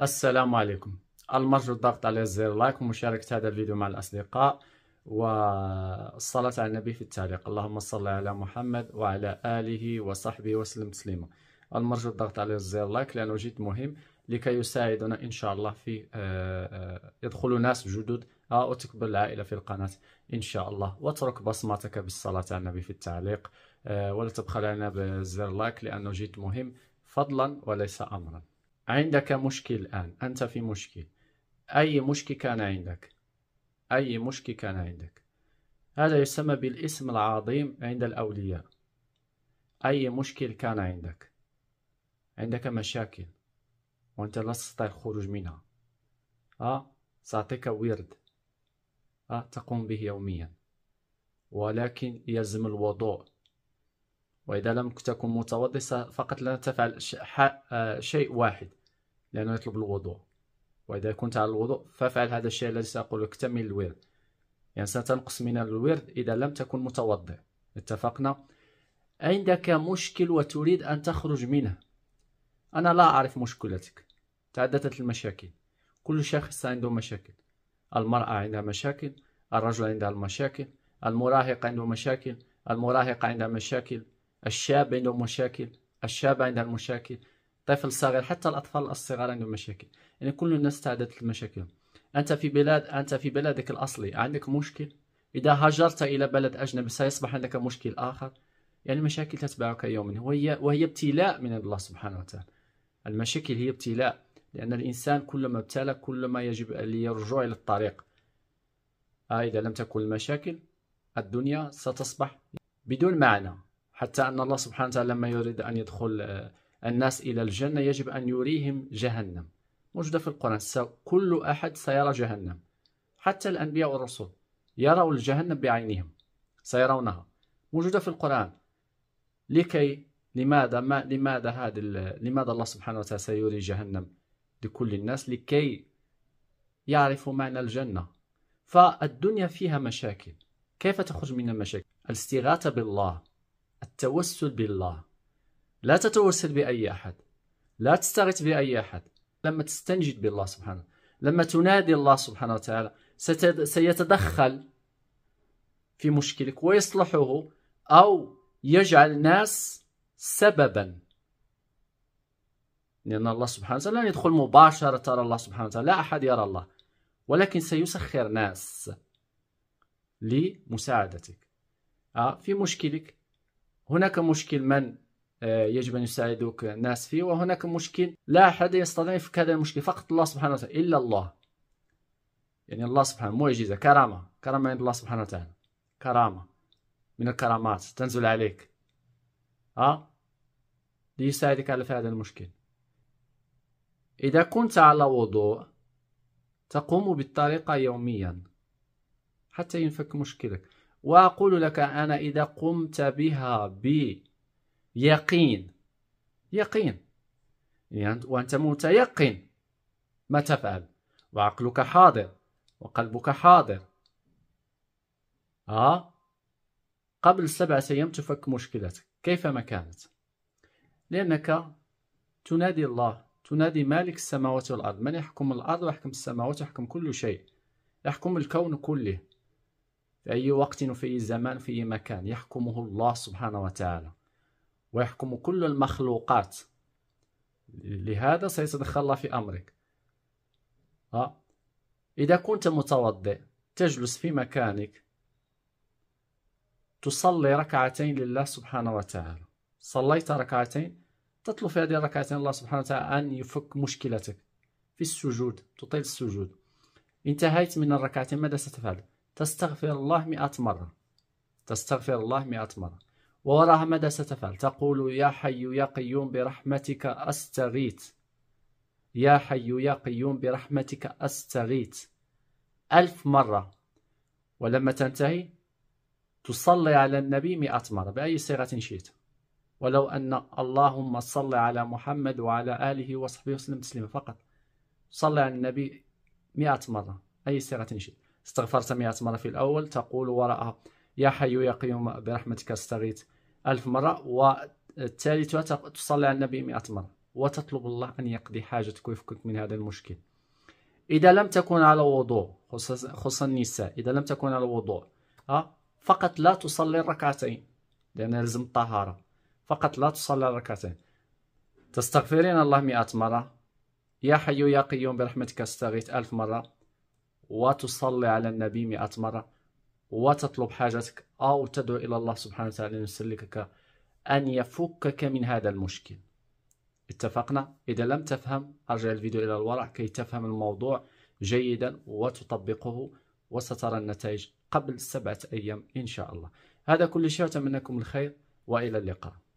السلام عليكم المرجو الضغط على زر لايك ومشاركة هذا الفيديو مع الأصدقاء والصلاة على النبي في التعليق اللهم صل على محمد وعلى آله وصحبه وسلم تسليما المرجو الضغط على زر لايك لأنه جد مهم لكي يساعدنا إن شاء الله في آه، آه، يدخل ناس جدد أو آه، تكبر العائلة في القناة إن شاء الله واترك بصمتك بالصلاة على النبي في التعليق ولا تبخل علينا بزر لايك لأنه جد مهم فضلا وليس أمرا عندك مشكل الآن أنت في مشكل أي مشكل كان عندك أي مشكل كان عندك هذا يسمى بالاسم العظيم عند الأولياء أي مشكل كان عندك عندك مشاكل وأنت لا تستطيع الخروج منها أه سأعطيك ورد أه تقوم به يوميا ولكن يلزم الوضوء وإذا لم تكن متوضئ فقط لا تفعل آه، شيء واحد لأنه يطلب الوضوء وإذا كنت على الوضوء فافعل هذا الشيء الذي سأقول لك الورد يعني ستنقص من الورد إذا لم تكن متوضئ اتفقنا عندك مشكل وتريد أن تخرج منه أنا لا أعرف مشكلتك تعددت المشاكل كل شخص عنده مشاكل المرأة عندها مشاكل الرجل عندها مشاكل المراهق عنده مشاكل المراهقة عندها مشاكل الشاب عنده مشاكل الشاب عندها مشاكل طفل صغير حتى الأطفال الصغار عندهم مشاكل يعني كل الناس تعدت المشاكل أنت في بلاد أنت في بلدك الأصلي عندك مشكل إذا هاجرت إلى بلد أجنبي سيصبح عندك مشكل آخر يعني المشاكل تتبعك يوما وهي وهي ابتلاء من الله سبحانه وتعالى المشاكل هي ابتلاء لأن الإنسان كلما ابتلى كلما يجب أن يرجع إلى الطريق آه إذا لم تكن المشاكل الدنيا ستصبح بدون معنى حتى أن الله سبحانه وتعالى لما يريد أن يدخل آه، الناس إلى الجنة يجب أن يريهم جهنم موجودة في القرآن كل أحد سيرى جهنم حتى الأنبياء والرسل يروا الجهنم بعينهم سيرونها موجودة في القرآن لكي لماذا ما لماذا هذا لماذا الله سبحانه وتعالى سيري جهنم لكل الناس لكي يعرفوا معنى الجنة فالدنيا فيها مشاكل كيف تخرج من المشاكل الاستغاثة بالله التوسل بالله لا تتوسل بأي أحد لا تستغيث بأي أحد لما تستنجد بالله سبحانه لما تنادي الله سبحانه وتعالى سيتدخل في مشكلك ويصلحه أو يجعل الناس سببا لأن الله سبحانه وتعالى لن يدخل مباشرة ترى الله سبحانه وتعالى لا أحد يرى الله ولكن سيسخر ناس لمساعدتك آه، في مشكلك هناك مشكل من آه، يجب أن يساعدك الناس فيه وهناك مشكل لا أحد يستطيع يفك هذا المشكل فقط الله سبحانه وتعالى إلا الله يعني الله سبحانه معجزة كرامة كرامة عند الله سبحانه وتعالى كرامة من الكرامات تنزل عليك ها ليساعدك على هذا المشكل إذا كنت على وضوء تقوم بالطريقة يوميا حتى ينفك مشكلك وأقول لك أنا إذا قمت بها بي يقين يقين وأنت متيقن ما تفعل وعقلك حاضر وقلبك حاضر آه قبل سبعة أيام تفك مشكلتك كيفما كانت لأنك تنادي الله تنادي مالك السماوات والأرض من يحكم الأرض ويحكم السماوات ويحكم كل شيء يحكم الكون كله في أي وقت وفي أي زمان وفي أي مكان يحكمه الله سبحانه وتعالى ويحكم كل المخلوقات لهذا سيتدخل الله في أمرك ها آه. إذا كنت متوضئ تجلس في مكانك تصلي ركعتين لله سبحانه وتعالى صليت ركعتين تطلب في هذه الركعتين الله سبحانه وتعالى أن يفك مشكلتك في السجود تطيل السجود انتهيت من الركعتين ماذا ستفعل تستغفر الله مئة مرة تستغفر الله مئة مرة ووراها ماذا ستفعل تقول يا حي يا قيوم برحمتك أستغيث يا حي يا قيوم برحمتك أستغيث ألف مرة ولما تنتهي تصلي على النبي مئة مرة بأي صيغة شئت ولو أن اللهم صل على محمد وعلى آله وصحبه وسلم تسليما فقط صلي على النبي مئة مرة أي صيغة شئت استغفرت مئة مرة في الأول تقول وراءها يا حي يا قيوم برحمتك استغيث ألف مرة والثالثة تصلي على النبي مئة مرة وتطلب الله أن يقضي حاجتك ويفكك من هذا المشكل إذا لم تكن على وضوء خصوصا النساء إذا لم تكن على وضوء آه، فقط لا تصلي الركعتين لأن لازم الطهارة فقط لا تصلي الركعتين تستغفرين الله مئة مرة يا حي يا قيوم برحمتك استغيث ألف مرة وتصلي على النبي مئة مرة وتطلب حاجتك أو تدعو إلى الله سبحانه وتعالى ان يسلكك أن يفكك من هذا المشكل اتفقنا إذا لم تفهم أرجع الفيديو إلى الوراء كي تفهم الموضوع جيدا وتطبقه وسترى النتائج قبل سبعة أيام إن شاء الله هذا كل شيء لكم الخير وإلى اللقاء